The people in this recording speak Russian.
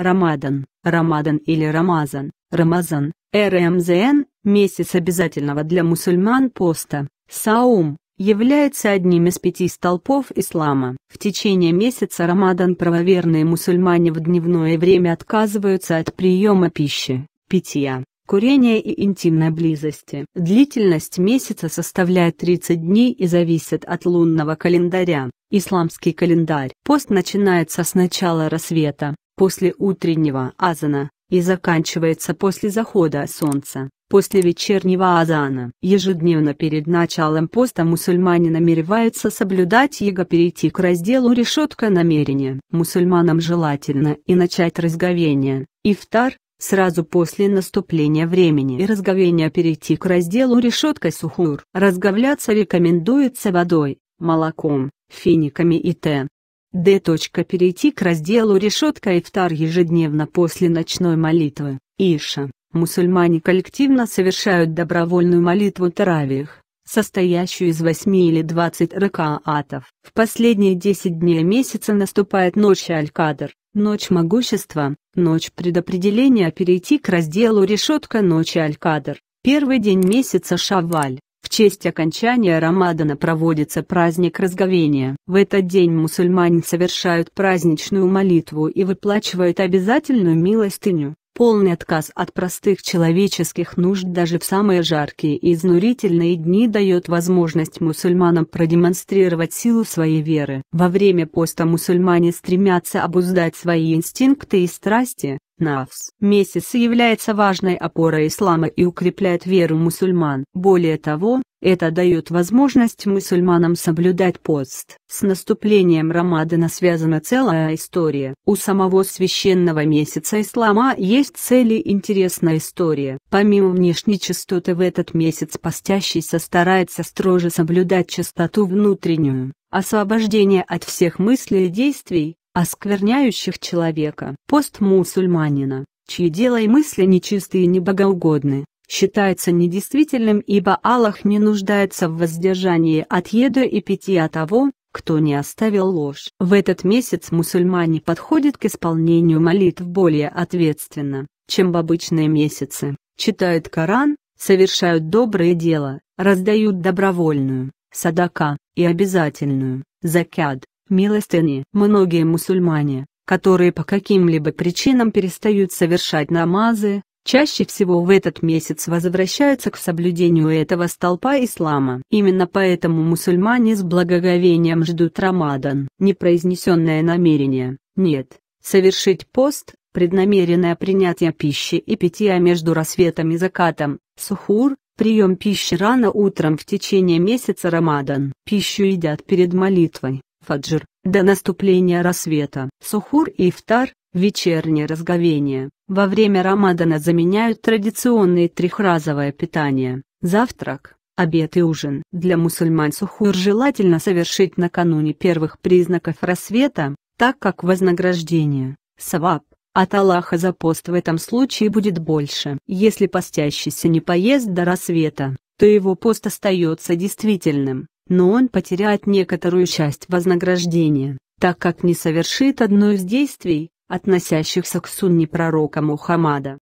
Рамадан, Рамадан или Рамазан, Рамазан, РМЗН, месяц обязательного для мусульман поста, Саум, является одним из пяти столпов ислама. В течение месяца Рамадан правоверные мусульмане в дневное время отказываются от приема пищи, питья, курения и интимной близости. Длительность месяца составляет 30 дней и зависит от лунного календаря. Исламский календарь. Пост начинается с начала рассвета, после утреннего азана, и заканчивается после захода солнца. После вечернего азана ежедневно перед началом поста мусульмане намереваются соблюдать его, перейти к разделу решетка намерения. Мусульманам желательно и начать разговение, ифтар, сразу после наступления времени и разговения перейти к разделу решетка сухур. Разговляться рекомендуется водой, молоком, финиками и т. Д. Перейти к разделу «Решетка ифтар ежедневно после ночной молитвы. Иша. Мусульмане коллективно совершают добровольную молитву Таравих, состоящую из 8 или 20 ракаатов. В последние 10 дней месяца наступает ночь Аль-Кадр, ночь могущества, ночь предопределения перейти к разделу «Решетка ночи Аль-Кадр». Первый день месяца Шаваль, в честь окончания Рамадана проводится праздник разговения. В этот день мусульмане совершают праздничную молитву и выплачивают обязательную милостыню полный отказ от простых человеческих нужд даже в самые жаркие и изнурительные дни дает возможность мусульманам продемонстрировать силу своей веры. Во время поста мусульмане стремятся обуздать свои инстинкты и страсти, Навс. Месяц является важной опорой ислама и укрепляет веру мусульман. Более того, это дает возможность мусульманам соблюдать пост. С наступлением Рамадана связана целая история. У самого священного месяца ислама есть цели интересная история. Помимо внешней чистоты в этот месяц постящийся старается строже соблюдать чистоту внутреннюю, освобождение от всех мыслей и действий, оскверняющих человека. Пост мусульманина, чьи дела и мысли нечистые и небогоугодны, считается недействительным, ибо Аллах не нуждается в воздержании от еды и питья того, кто не оставил ложь. В этот месяц мусульмане подходят к исполнению молитв более ответственно, чем в обычные месяцы, читают Коран, совершают добрые дела, раздают добровольную, садака, и обязательную, закяд, милостыни. Многие мусульмане, которые по каким-либо причинам перестают совершать намазы, Чаще всего в этот месяц возвращаются к соблюдению этого столпа ислама. Именно поэтому мусульмане с благоговением ждут Рамадан. Непроизнесенное намерение, нет, совершить пост, преднамеренное принятие пищи и питья между рассветом и закатом, сухур, прием пищи рано утром в течение месяца Рамадан. Пищу едят перед молитвой, фаджр, до наступления рассвета сухур и ифтар, вечернее разговение, во время Рамадана заменяют традиционное трехразовое питание, завтрак, обед и ужин. Для мусульман сухур желательно совершить накануне первых признаков рассвета, так как вознаграждение, саваб, от Аллаха за пост в этом случае будет больше. Если постящийся не поест до рассвета, то его пост остается действительным но он потеряет некоторую часть вознаграждения, так как не совершит одно из действий, относящихся к сунне пророка Мухаммада.